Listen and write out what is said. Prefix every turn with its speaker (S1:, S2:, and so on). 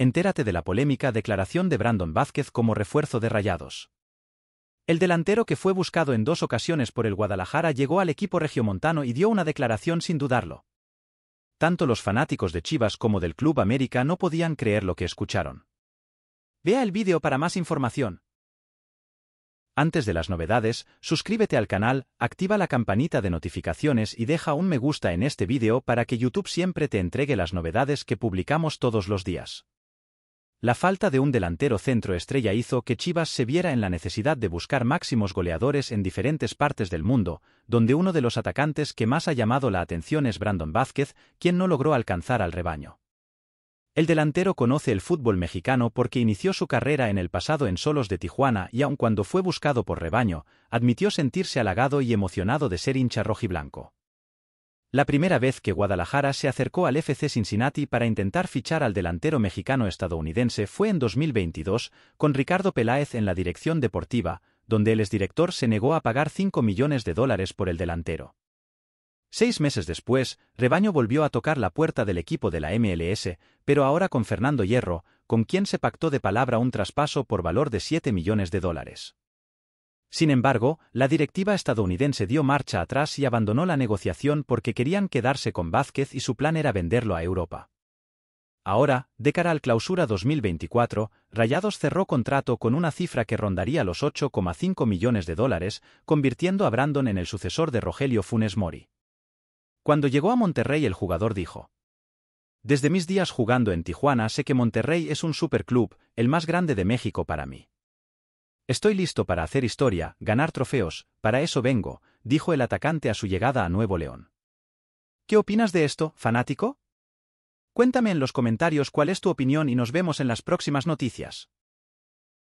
S1: Entérate de la polémica declaración de Brandon Vázquez como refuerzo de Rayados. El delantero que fue buscado en dos ocasiones por el Guadalajara llegó al equipo regiomontano y dio una declaración sin dudarlo. Tanto los fanáticos de Chivas como del Club América no podían creer lo que escucharon. Vea el vídeo para más información. Antes de las novedades, suscríbete al canal, activa la campanita de notificaciones y deja un me gusta en este vídeo para que YouTube siempre te entregue las novedades que publicamos todos los días. La falta de un delantero centro estrella hizo que Chivas se viera en la necesidad de buscar máximos goleadores en diferentes partes del mundo, donde uno de los atacantes que más ha llamado la atención es Brandon Vázquez, quien no logró alcanzar al rebaño. El delantero conoce el fútbol mexicano porque inició su carrera en el pasado en Solos de Tijuana y aun cuando fue buscado por rebaño, admitió sentirse halagado y emocionado de ser hincha rojiblanco. La primera vez que Guadalajara se acercó al FC Cincinnati para intentar fichar al delantero mexicano-estadounidense fue en 2022, con Ricardo Peláez en la dirección deportiva, donde el exdirector se negó a pagar 5 millones de dólares por el delantero. Seis meses después, Rebaño volvió a tocar la puerta del equipo de la MLS, pero ahora con Fernando Hierro, con quien se pactó de palabra un traspaso por valor de 7 millones de dólares. Sin embargo, la directiva estadounidense dio marcha atrás y abandonó la negociación porque querían quedarse con Vázquez y su plan era venderlo a Europa. Ahora, de cara al clausura 2024, Rayados cerró contrato con una cifra que rondaría los 8,5 millones de dólares, convirtiendo a Brandon en el sucesor de Rogelio Funes Mori. Cuando llegó a Monterrey el jugador dijo, Desde mis días jugando en Tijuana sé que Monterrey es un superclub, el más grande de México para mí. Estoy listo para hacer historia, ganar trofeos, para eso vengo, dijo el atacante a su llegada a Nuevo León. ¿Qué opinas de esto, fanático? Cuéntame en los comentarios cuál es tu opinión y nos vemos en las próximas noticias.